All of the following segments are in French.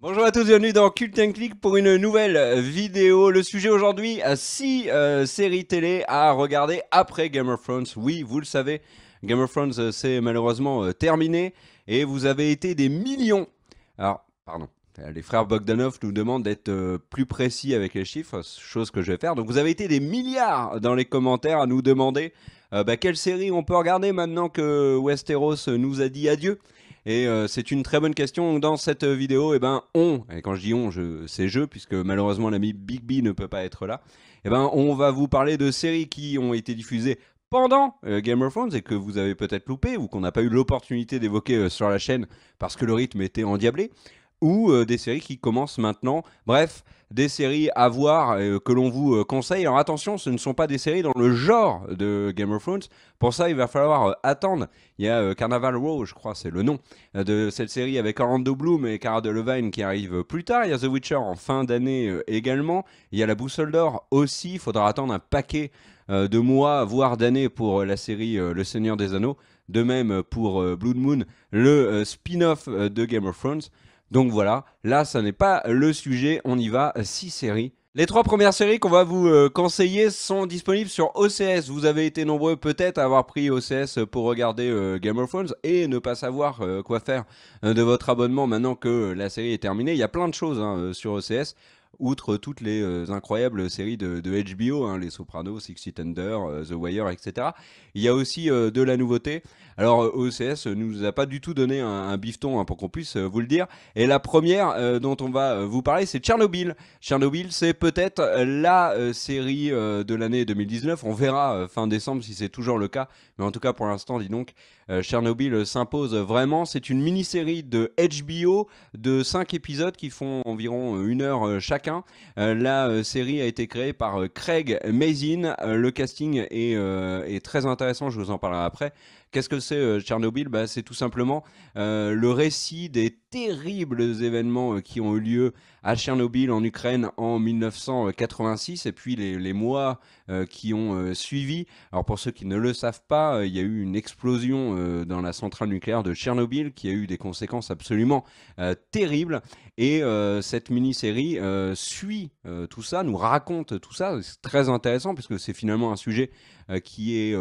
Bonjour à tous, et bienvenue dans Cult Click pour une nouvelle vidéo. Le sujet aujourd'hui, 6 euh, euh, séries télé à regarder après Game of Oui, vous le savez, Game of Thrones euh, malheureusement terminé et vous avez été des millions. Alors, pardon, les frères Bogdanov nous demandent d'être plus précis avec les chiffres, chose que je vais faire. Donc vous avez été des milliards dans les commentaires à nous demander bah, quelle série on peut regarder maintenant que Westeros nous a dit adieu. Et euh, c'est une très bonne question. Dans cette euh, vidéo, eh ben, on, et quand je dis on, je, c'est je, puisque malheureusement l'ami Big B ne peut pas être là, eh ben, on va vous parler de séries qui ont été diffusées pendant euh, Game of Thrones et que vous avez peut-être loupé ou qu'on n'a pas eu l'opportunité d'évoquer sur la chaîne parce que le rythme était endiablé ou euh, des séries qui commencent maintenant. Bref, des séries à voir euh, que l'on vous euh, conseille. Alors attention, ce ne sont pas des séries dans le genre de Game of Thrones. Pour ça, il va falloir attendre. Il y a Carnival Row, je crois, c'est le nom de cette série avec Orlando Bloom et Cara Delevingne qui arrive plus tard. Il y a The Witcher en fin d'année également. Il y a La Boussole d'Or aussi. Il faudra attendre un paquet de mois, voire d'années pour la série Le Seigneur des Anneaux. De même pour Blood Moon, le spin-off de Game of Thrones. Donc voilà, là, ça n'est pas le sujet. On y va, six séries. Les trois premières séries qu'on va vous euh, conseiller sont disponibles sur OCS. Vous avez été nombreux peut-être à avoir pris OCS pour regarder euh, Game of Thrones et ne pas savoir euh, quoi faire de votre abonnement maintenant que la série est terminée. Il y a plein de choses hein, sur OCS outre toutes les incroyables séries de, HBO, hein, Les Sopranos, Six Feet The Wire, etc. Il y a aussi de la nouveauté alors, euh, OCS ne euh, nous a pas du tout donné un, bifton hein, pour qu'on puisse euh, vous le dire. Et la première dont on va vous parler, c'est Tchernobyl. Tchernobyl, c'est peut-être la série de l'année 2019. On verra fin décembre si c'est toujours le cas. Mais en tout cas, pour l'instant, dis donc, Tchernobyl s'impose vraiment. C'est une mini-série de HBO de 5 épisodes qui font environ une heure chacun. la série a été créée par Craig Mazin. le casting est très intéressant, je vous en parlerai après. Qu'est-ce que c'est euh, Tchernobyl bah, C'est tout simplement euh, le récit des terribles événements euh, qui ont eu lieu à Tchernobyl en Ukraine en 1986 et puis les, les mois euh, qui ont euh, suivi. Alors pour ceux qui ne le savent pas, il y a eu une explosion dans la centrale nucléaire de Tchernobyl qui a eu des conséquences absolument terribles et cette mini-série suit tout ça, nous raconte tout ça. C'est très intéressant puisque c'est finalement un sujet qui est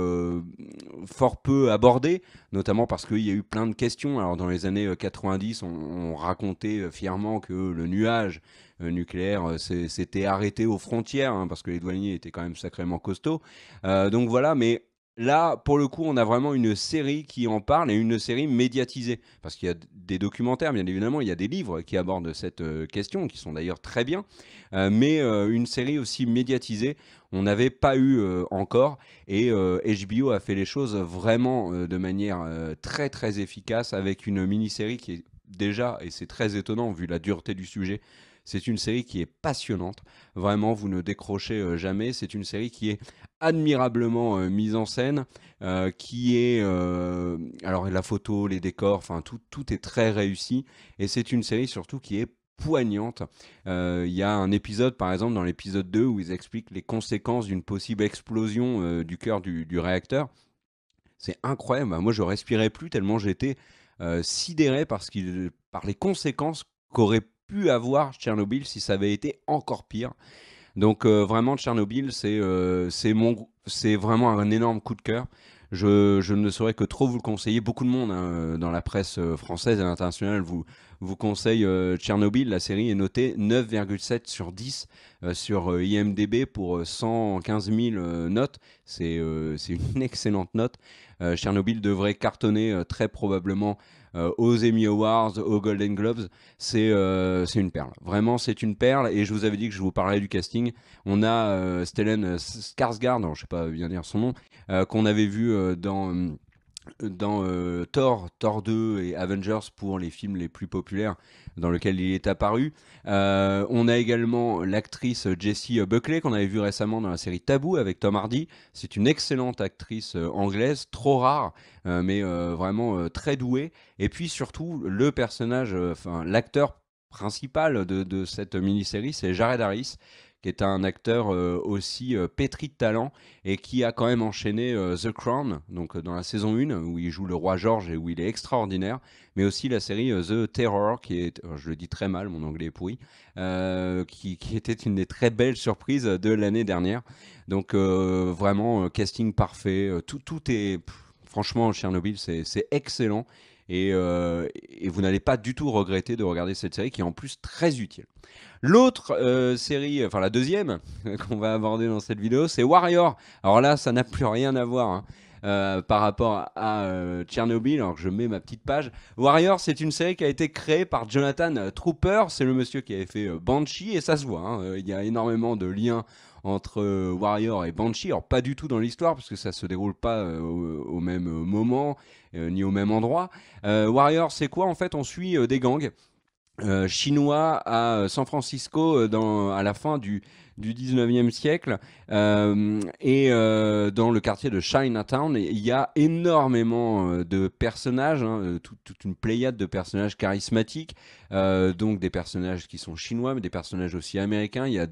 fort peu abordé, notamment parce qu'il y a eu plein de questions. Alors dans les années 90, on, on, racontait fièrement que le nuage euh, nucléaire euh, s'était arrêté aux frontières, hein, parce que les douaniers étaient quand même sacrément costauds. Euh, donc voilà, mais Là, pour le coup, on a vraiment une série qui en parle et une série médiatisée. Parce qu'il y a des documentaires, bien évidemment, il y a des livres qui abordent cette question, qui sont d'ailleurs très bien. mais une série aussi médiatisée, on n'avait pas eu encore. Et HBO a fait les choses vraiment de manière très, très efficace avec une mini-série qui est déjà, et c'est très étonnant vu la dureté du sujet, c'est une série qui est passionnante. Vraiment, vous ne décrochez euh, jamais. C'est une série qui est admirablement euh, mise en scène, euh, qui est... alors la photo, les décors, enfin tout, tout est très réussi. Et c'est une série surtout qui est poignante. Il y a un épisode, par exemple, dans l'épisode 2, où ils expliquent les conséquences d'une possible explosion du cœur du, du réacteur. C'est incroyable. Moi, je respirais plus tellement j'étais euh, sidéré parce qu'il, par les conséquences qu'aurait pu avoir Tchernobyl si ça avait été encore pire. Donc euh, vraiment, Tchernobyl, c'est euh, c'est vraiment un énorme coup de cœur. Je, ne saurais que trop vous le conseiller. Beaucoup de monde hein, euh, dans la presse euh, française et internationale vous, vous conseille euh, Tchernobyl. La série est notée 9,7 sur 10 sur IMDB pour 115 000 notes. C'est une excellente note. Tchernobyl devrait cartonner très probablement euh, aux Emmy Awards, aux Golden Globes. Euh, c'est une perle. Vraiment, c'est une perle. Et je vous avais dit que je vous parlais du casting. On a euh, Stellan Skarsgård, je ne sais pas bien dire son nom, qu'on avait vu dans dans euh, Thor, Thor 2 et Avengers pour les films les plus populaires dans lesquels il est apparu. Euh, on a également l'actrice Jessie Buckley qu'on avait vue récemment dans la série Tabou avec Tom Hardy. C'est une excellente actrice euh, anglaise, trop rare, mais vraiment très douée. Et puis surtout, le personnage, l'acteur principal de, de, cette mini-série, c'est Jared Harris, est un acteur euh, aussi euh, pétri de talent et qui a quand même enchaîné euh, The Crown, donc dans la saison 1, où il joue le roi George et où il est extraordinaire, mais aussi la série The Terror, qui est, je le dis très mal, mon anglais est pourri, qui, était une des très belles surprises de l'année dernière. Donc vraiment, casting parfait, tout, tout est... franchement, Chernobyl c'est excellent. Euh, et, vous n'allez pas du tout regretter de regarder cette série qui est en plus très utile. L'autre euh, série, enfin la deuxième qu'on va aborder dans cette vidéo, c'est Warrior. Alors là, ça n'a plus rien à voir. Hein, euh, par rapport à Tchernobyl, alors que je mets ma petite page. Warrior, c'est une série qui a été créée par Jonathan Trooper, c'est le monsieur qui avait fait Banshee, et ça se voit, hein, il y a énormément de liens entre euh, Warrior et Banshee. Alors pas du tout dans l'histoire parce que ça se déroule pas euh, au, même euh, moment ni au même endroit. Warrior, c'est quoi En fait, on suit des gangs. chinois à San Francisco dans, à la fin du, 19e siècle. et dans le quartier de Chinatown, il y a énormément de personnages, hein, toute une pléiade de personnages charismatiques. donc des personnages qui sont chinois, mais des personnages aussi américains. Il y a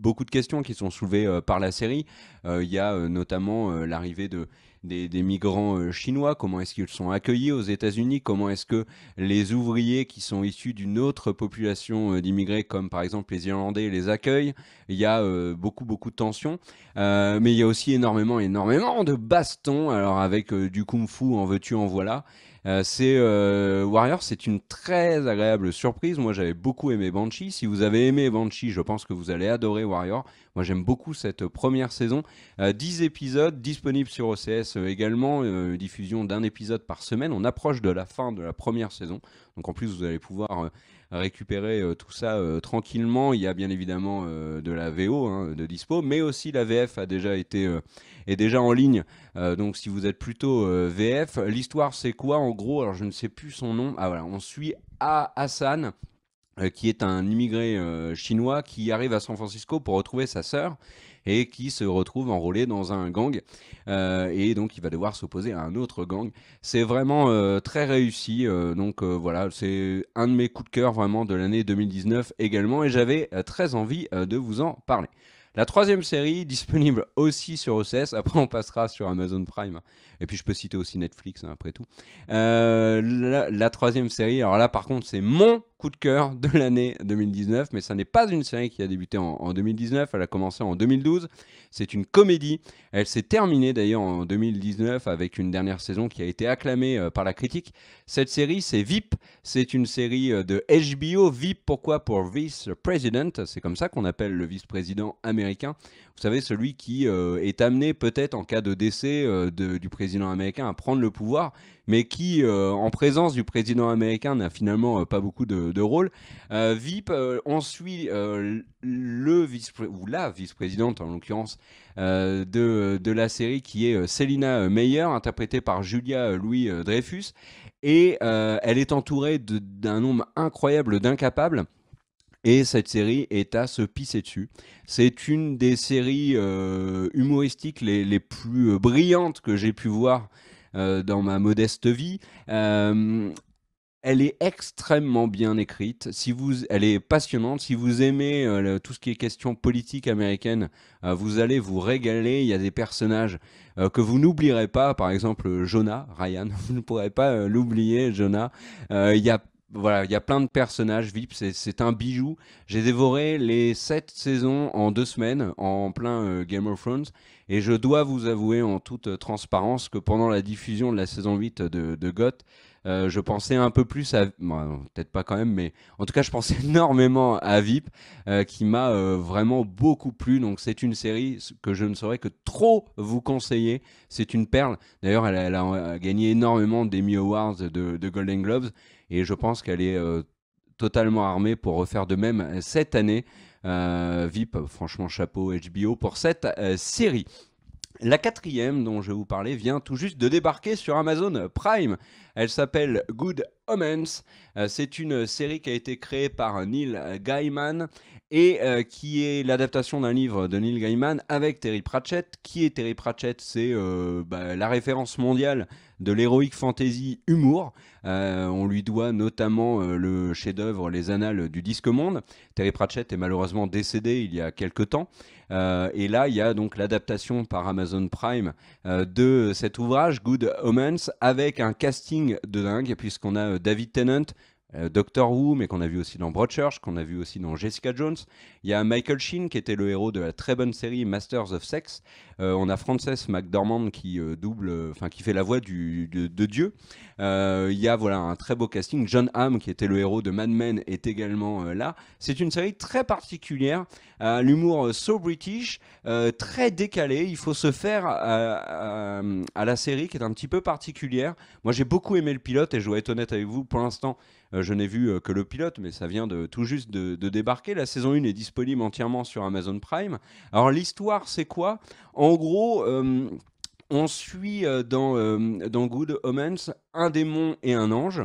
beaucoup de questions qui sont soulevées euh, par la série. Euh, il y a euh, notamment l'arrivée de, des, migrants chinois, comment est-ce qu'ils sont accueillis aux États-Unis, comment est-ce que les ouvriers qui sont issus d'une autre population d'immigrés, comme par exemple les Irlandais, les accueillent. Il y a beaucoup, beaucoup de tensions, mais il y a aussi énormément, énormément de bastons, alors avec du kung-fu en veux-tu, en voilà. Euh, c'est euh, Warrior, c'est une très agréable surprise. Moi, j'avais beaucoup aimé Banshee. Si vous avez aimé Banshee, je pense que vous allez adorer Warrior. Moi, j'aime beaucoup cette euh, première saison. 10 épisodes disponibles sur OCS également. diffusion d'un épisode par semaine. On approche de la fin de la première saison. Donc, en plus, vous allez pouvoir récupérer euh, tout ça euh, tranquillement. Il y a bien évidemment euh, de la VO hein, de dispo, mais aussi la VF a déjà été est déjà en ligne. donc si vous êtes plutôt VF, l'histoire c'est quoi en gros Alors je ne sais plus son nom. Ah voilà, on suit à Hassan qui est un immigré chinois qui arrive à San Francisco pour retrouver sa sœur et qui se retrouve enrôlé dans un gang. Euh, et donc il va devoir s'opposer à un autre gang. C'est vraiment euh, très réussi. Euh, donc euh, voilà, c'est un de mes coups de cœur vraiment de l'année 2019 également. Et j'avais très envie de vous en parler. La troisième série, disponible aussi sur OCS, après on passera sur Amazon Prime, et puis je peux citer aussi Netflix hein, après tout. La, la, troisième série, alors là par contre c'est mon coup de cœur de l'année 2019, mais ça n'est pas une série qui a débuté en, 2019, elle a commencé en 2012. C'est une comédie. Elle s'est terminée d'ailleurs en 2019 avec une dernière saison qui a été acclamée euh, par la critique. Cette série, c'est VIP. C'est une série euh, de HBO. VIP, pourquoi Pour Vice President. C'est comme ça qu'on appelle le vice-président américain. Vous savez, celui qui euh, est amené peut-être en cas de décès du président américain à prendre le pouvoir, mais qui, en présence du président américain, n'a finalement pas beaucoup de de, rôle. Euh, VIP, euh, on suit euh, le vice ou la vice-présidente en l'occurrence de, de, la série qui est Selina Meyer, interprétée par Julia Louis Dreyfus. Et elle est entourée d'un nombre incroyable d'incapables. Et cette série est à se pisser dessus. C'est une des séries humoristiques les, plus brillantes que j'ai pu voir dans ma modeste vie. Elle est extrêmement bien écrite. Si vous, elle est passionnante. Si vous aimez euh, tout ce qui est question politique américaine, euh, vous allez vous régaler. Il y a des personnages euh, que vous n'oublierez pas. Par exemple, Jonah Ryan. Vous ne pourrez pas l'oublier, Jonah. il y a voilà, il y a plein de personnages VIP, c'est un bijou. J'ai dévoré les sept saisons en deux semaines, en plein Game of Thrones, et je dois vous avouer en toute transparence que pendant la diffusion de la saison 8 de, de GOT, euh, je pensais un peu plus à, peut-être pas quand même, mais en tout cas, je pensais énormément à VIP, euh, qui m'a euh, vraiment beaucoup plu. Donc, c'est une série que je ne saurais que trop vous conseiller. C'est une perle. D'ailleurs, elle, a gagné énormément d'Emmy Awards, de, de, Golden Globes, et je pense qu'elle est totalement armée pour refaire de même cette année. VIP, franchement, chapeau HBO pour cette série. La quatrième dont je vais vous parler vient tout juste de débarquer sur Amazon Prime. Elle s'appelle Good Omens. Euh, c'est une série qui a été créée par Neil Gaiman et euh, qui est l'adaptation d'un livre de Neil Gaiman avec Terry Pratchett. Qui est Terry Pratchett C'est euh, bah, la référence mondiale de l'héroïque fantasy humour. Euh, on lui doit notamment le chef-d'œuvre Les Annales du Disque Monde. Terry Pratchett est malheureusement décédé il y a quelque temps. et là, il y a donc l'adaptation par Amazon Prime de cet ouvrage, Good Omens, avec un casting de dingue, puisqu'on a David Tennant, euh, Doctor Who, mais qu'on a vu aussi dans Broadchurch, qu'on a vu aussi dans Jessica Jones. Il y a Michael Sheen qui était le héros de la très bonne série Masters of Sex. Euh, on a Frances McDormand qui euh, double, enfin qui fait la voix de, Dieu. il y a voilà un très beau casting. John Hamm qui était le héros de Mad Men est également là. C'est une série très particulière, l'humour so british, très décalé. Il faut se faire à, la série qui est un petit peu particulière. Moi j'ai beaucoup aimé le pilote et je dois être honnête avec vous, pour l'instant euh, je n'ai vu euh, que le pilote, mais ça vient tout juste de, débarquer. La saison 1 est disponible entièrement sur Amazon Prime. Alors l'histoire, c'est quoi En gros euh, on suit dans, Good Omens un démon et un ange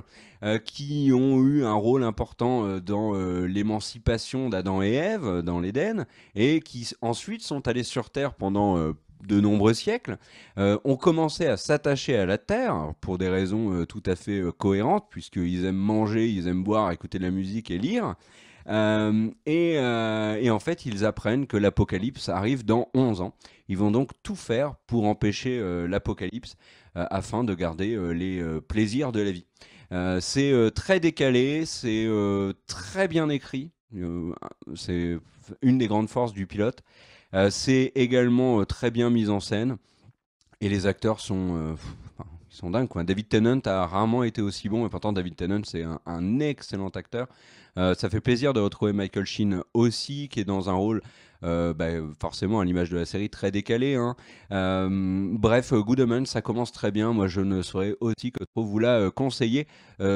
qui ont eu un rôle important dans l'émancipation d'Adam et Ève dans l'Éden et qui ensuite sont allés sur Terre pendant de nombreux siècles, euh, ont commencé à s'attacher à la terre pour des raisons euh, tout à fait euh, cohérentes, puisqu'ils aiment manger, ils aiment boire, écouter de la musique et lire. Et, et, en fait, ils apprennent que l'apocalypse arrive dans 11 ans. Ils vont donc tout faire pour empêcher l'apocalypse afin de garder les plaisirs de la vie. c'est très décalé, c'est très bien écrit, c'est une des grandes forces du pilote. Euh, c'est également euh, très bien mis en scène. Et les acteurs sont, euh, sont dingues. David Tennant a rarement été aussi bon. Et pourtant, David Tennant, c'est un, excellent acteur. ça fait plaisir de retrouver Michael Sheen aussi, qui est dans un rôle bah, forcément à l'image de la série très décalé. Hein. bref, Good ça commence très bien. Moi, je ne saurais aussi que trop vous la conseiller.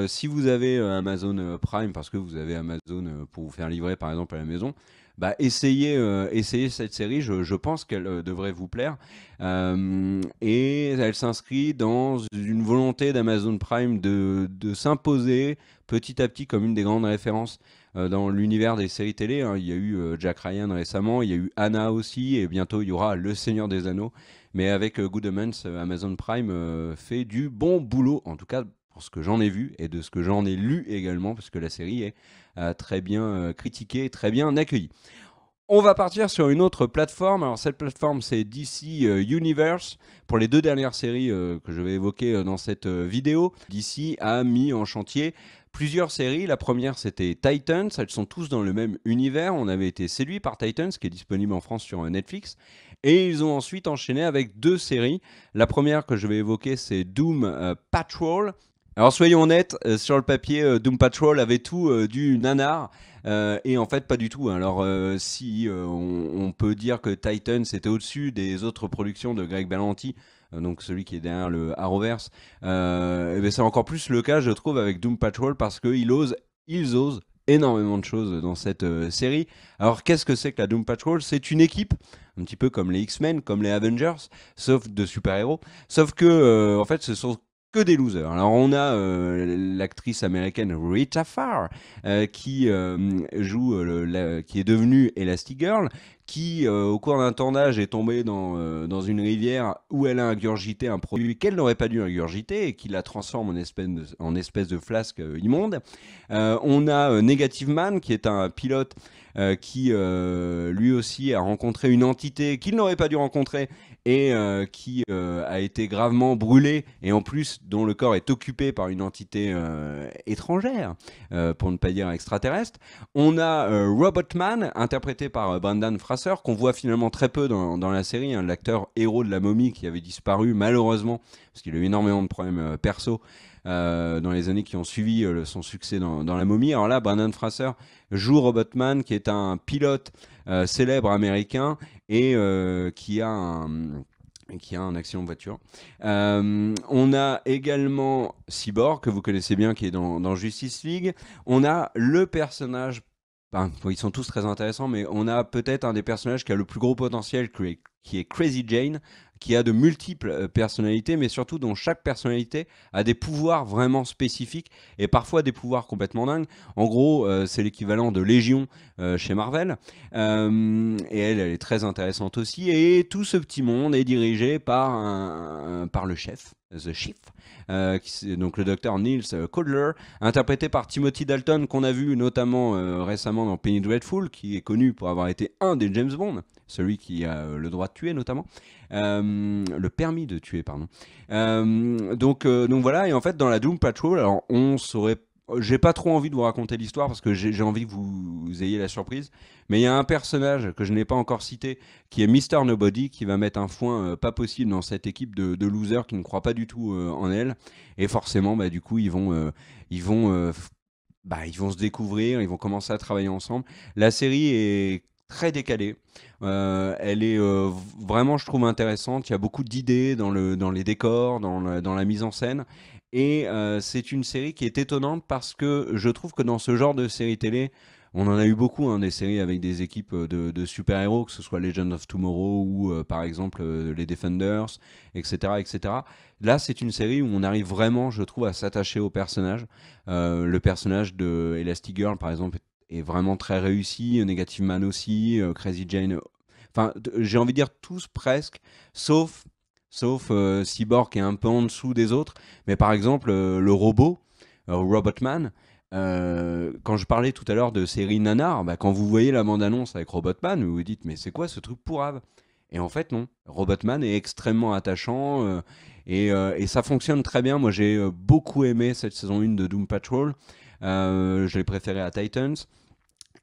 si vous avez Amazon Prime, parce que vous avez Amazon pour vous faire livrer par exemple à la maison, bah, euh, essayez, cette série, je, pense qu'elle euh, devrait vous plaire. Euh, et elle s'inscrit dans une volonté d'Amazon Prime de, s'imposer petit à petit comme une des grandes références dans l'univers des séries télé. Hein. Il y a eu Jack Ryan récemment, il y a eu Anna aussi, et bientôt il y aura Le Seigneur des Anneaux. Mais avec Good Amazon Prime fait du bon boulot, en tout cas ce que j'en ai vu et de ce que j'en ai lu également, parce que la série est euh, très bien euh, critiquée très bien accueillie. On va partir sur une autre plateforme. Alors cette plateforme c'est DC euh, Universe. Pour les deux dernières séries que je vais évoquer dans cette vidéo, DC a mis en chantier plusieurs séries. La première, c'était Titans. Elles sont tous dans le même univers. On avait été séduit par Titans, qui est disponible en France sur Netflix. Et ils ont ensuite enchaîné avec deux séries. La première que je vais évoquer, c'est Doom Patrol, alors soyons honnêtes, euh, sur le papier, euh, Doom Patrol avait tout euh, du nanar. et en fait, pas du tout. Hein. Alors, si on, peut dire que Titan c'était au-dessus des autres productions de Greg Berlanti, donc celui qui est derrière le Arrowverse, eh ben, c'est encore plus le cas, je trouve, avec Doom Patrol parce qu'ils osent, ils énormément de choses dans cette série. Alors qu'est-ce que c'est que la Doom Patrol C'est une équipe, un petit peu comme les X-Men, comme les Avengers, sauf de super-héros. Sauf que en fait, ce sont que des losers. Alors on a euh, l'actrice américaine Rita Farr euh, qui euh, joue qui est devenue Elastigirl qui au cours d'un tournage est tombée dans, une rivière où elle a ingurgité un produit qu'elle n'aurait pas dû ingurgiter et qui la transforme en espèce en espèce de flasque immonde. on a Negative Man qui est un pilote qui lui aussi a rencontré une entité qu'il n'aurait pas dû rencontrer et euh, qui euh, a été gravement brûlé et en plus dont le corps est occupé par une entité euh, étrangère, pour ne pas dire extraterrestre. On a Robotman, interprété par Brandon Fraser, qu'on voit finalement très peu dans, la série, hein. l'acteur héros de la momie qui avait disparu malheureusement parce qu'il a eu énormément de problèmes euh, perso euh, dans les années qui ont suivi euh, son succès dans, La Momie. Alors là, Brandon Fraser joue Robotman, qui est un pilote célèbre américain et qui a un qui a un accident de voiture. on a également Cyborg, que vous connaissez bien, qui est dans, Justice League. On a le personnage, ils sont tous très intéressants, mais on a peut-être un des personnages qui a le plus gros potentiel, qui est Crazy Jane, qui a de multiples euh, personnalités, mais surtout dont chaque personnalité a des pouvoirs vraiment spécifiques et parfois des pouvoirs complètement dingues. En gros, euh, c'est l'équivalent de Légion euh, chez Marvel. et elle, elle est très intéressante aussi. Et tout ce petit monde est dirigé par, par le chef, The Chief, donc le docteur Niels Codler, interprété par Timothy Dalton, qu'on a vu notamment récemment dans Penny Dreadful, qui est connu pour avoir été un des James Bond, celui qui a euh, le droit de tuer notamment, euh, le permis de tuer, pardon. Euh, donc, donc voilà, et en fait, dans la Doom Patrol, alors on saurait j'ai pas trop envie de vous raconter l'histoire parce que j'ai envie que vous, ayez la surprise. Mais il y a un personnage que je n'ai pas encore cité qui est Mister Nobody qui va mettre un foin pas possible dans cette équipe de, losers qui ne croient pas du tout en elle. Et forcément, bah, du coup, ils vont, ils vont bah, ils vont se découvrir, ils vont commencer à travailler ensemble. La série est très décalée. Euh, elle est euh, vraiment, je trouve, intéressante. Il y a beaucoup d'idées dans, le, dans les décors, dans, la mise en scène. Et euh, c'est une série qui est étonnante parce que je trouve que dans ce genre de série télé, on en a eu beaucoup, hein, des séries avec des équipes de, super-héros, que ce soit Legend of Tomorrow ou par exemple les Defenders, etc. etc. Là, c'est une série où on arrive vraiment, je trouve, à s'attacher au personnage. le personnage de Elastigirl, par exemple, est vraiment très réussi, euh, Negative Man aussi, euh, Crazy Jane. Euh, enfin, j'ai envie de dire tous presque, sauf, sauf Cyborg qui est un peu en dessous des autres. Mais par exemple, le robot, Robotman, quand je parlais tout à l'heure de série nanar, bah, quand vous voyez la bande-annonce avec Robotman, vous vous dites mais c'est quoi ce truc pourave et en fait, non. Robotman est extrêmement attachant et, ça fonctionne très bien. Moi, j'ai beaucoup aimé cette saison 1 de Doom Patrol. je l'ai préféré à Titans.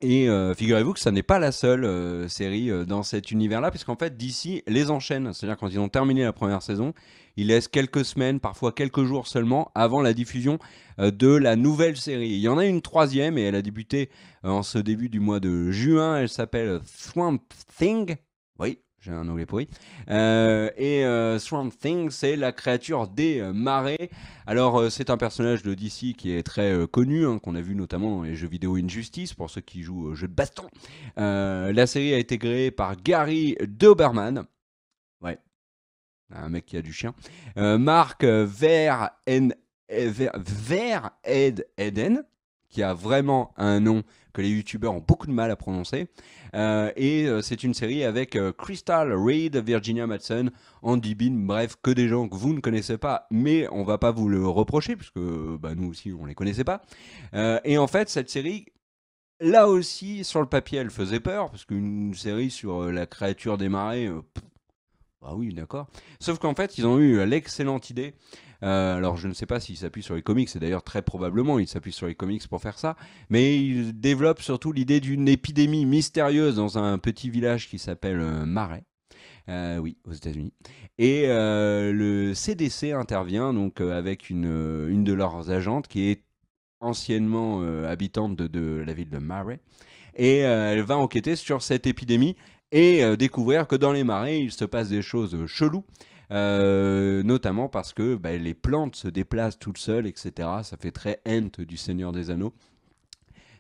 Et euh, figurez-vous que ça n'est pas la seule euh, série euh, dans cet univers-là, puisqu'en fait, DC les enchaîne. C'est-à-dire, quand ils ont terminé la première saison, ils laissent quelques semaines, parfois quelques jours seulement, avant la diffusion de la nouvelle série. Il y en a une troisième, et elle a débuté en ce début du mois de juin. Elle s'appelle Swamp Thing. Oui, j'ai un anglais pourri. Euh, et euh, Swamp Thing, c'est la créature des euh, marées. Alors, c'est un personnage de DC qui est très connu, hein, qu'on a vu notamment dans les jeux vidéo Injustice, pour ceux qui jouent aux jeux de baston. la série a été créée par Gary Doberman. Ouais, un mec qui a du chien. Marc Ver, Ver, Ver Ed Eden qui a vraiment un nom que les youtubeurs ont beaucoup de mal à prononcer. Euh, et euh, c'est une série avec euh, Crystal Reed, Virginia Madsen, Andy Bean, bref, que des gens que vous ne connaissez pas, mais on va pas vous le reprocher, puisque bah, nous aussi on les connaissait pas. et en fait, cette série, là aussi, sur le papier, elle faisait peur, parce qu'une série sur la créature des marais, bah oui, d'accord. Sauf qu'en fait, ils ont eu l'excellente idée euh, alors je ne sais pas s'il s'appuie sur les comics, et d'ailleurs très probablement il s'appuie sur les comics pour faire ça, mais il développe surtout l'idée d'une épidémie mystérieuse dans un petit village qui s'appelle euh, Marais. Euh, oui, aux États-Unis. Et le CDC intervient donc avec une, de leurs agentes qui est anciennement habitante de, de, la ville de Marais. Et elle va enquêter sur cette épidémie et découvrir que dans les marais, il se passe des choses cheloues. Euh, notamment parce que bah, les plantes se déplacent toutes seules, etc. Ça fait très hente du Seigneur des Anneaux.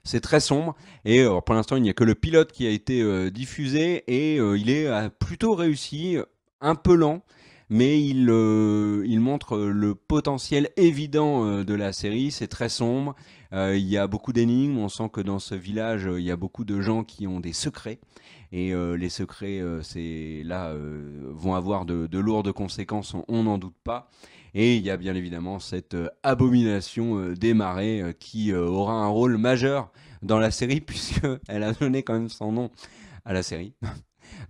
C'est très sombre et euh, pour l'instant il n'y a que le pilote qui a été euh, diffusé et il est plutôt réussi, un peu lent, mais il, euh, montre euh, le potentiel évident euh, de la série. C'est très sombre, il y a beaucoup d'énigmes, on sent que dans ce village, il y a beaucoup de gens qui ont des secrets, et les secrets, c'est là, vont avoir de, lourdes conséquences, on n'en doute pas. Et il y a bien évidemment cette abomination des marais qui aura un rôle majeur dans la série, puisqu'elle a donné quand même son nom à la série.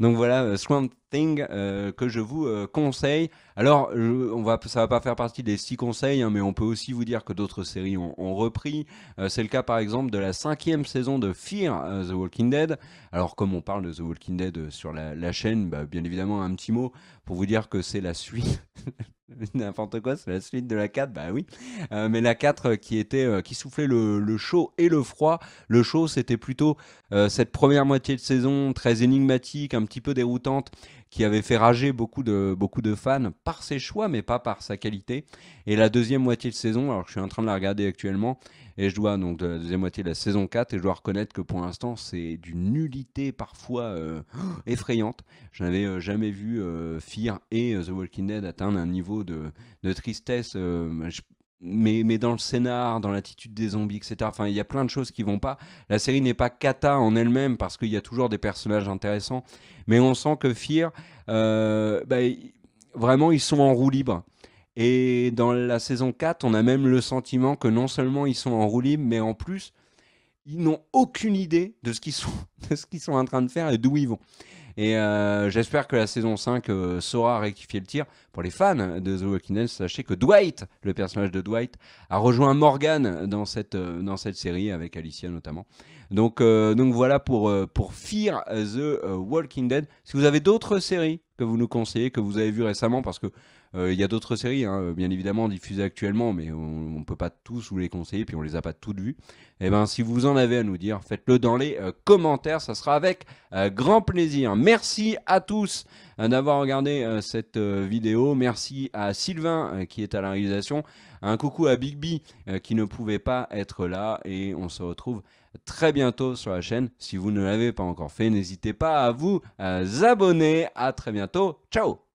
Donc voilà, Swamp Thing euh, que je vous euh, conseille. Alors, on va, ça va pas faire partie des six conseils, hein, mais on peut aussi vous dire que d'autres séries ont, repris. Euh, c'est le cas par exemple de la cinquième saison de Fear The Walking Dead. Alors, comme on parle de The Walking Dead sur la, chaîne, bah, bien évidemment un petit mot pour vous dire que c'est la suite. N'importe quoi, c'est la suite de la 4, bah oui. mais la 4 qui était qui soufflait le, chaud et le froid. Le chaud, c'était plutôt cette première moitié de saison très énigmatique, un petit peu déroutante, qui avait fait rager beaucoup de, beaucoup de fans par ses choix, mais pas par sa qualité. Et la deuxième moitié de saison, alors je suis en train de la regarder actuellement, et je dois, donc de la deuxième moitié de la saison 4, et je dois reconnaître que pour l'instant, c'est d'une nullité parfois euh, effrayante. Je n'avais euh, jamais vu Fire euh, Fear et The Walking Dead atteindre un niveau de, tristesse mais, dans le scénar, dans l'attitude des zombies, etc. Enfin, il y a plein de choses qui vont pas. La série n'est pas cata en elle-même parce qu'il y a toujours des personnages intéressants, mais on sent que Fear, euh, bah, vraiment, ils sont en roue libre. Et dans la saison 4, on a même le sentiment que non seulement ils sont en roue libre, mais en plus, ils n'ont aucune idée de ce qu'ils sont, de ce qu'ils sont en train de faire et d'où ils vont. Et euh, j'espère que la saison 5 euh, saura rectifier le tir. Pour les fans de The Walking Dead, sachez que Dwight, le personnage de Dwight, a rejoint Morgan dans cette, euh, dans cette série, avec Alicia notamment. Donc, donc voilà pour, pour Fear The Walking Dead. Si vous avez d'autres séries que vous nous conseillez, que vous avez vues récemment, parce que euh, il y a d'autres séries, hein, euh, bien évidemment, diffusées actuellement, mais on ne peut pas tous vous les conseiller, puis on les a pas toutes vues. Et eh bien, si vous en avez à nous dire, faites-le dans les euh, commentaires, ça sera avec grand plaisir. Merci à tous d'avoir regardé cette vidéo. Merci à Sylvain qui est à la réalisation. Un coucou à Big qui ne pouvait pas être là et on se retrouve très bientôt sur la chaîne. Si vous ne l'avez pas encore fait, n'hésitez pas à vous abonner. À très bientôt. Ciao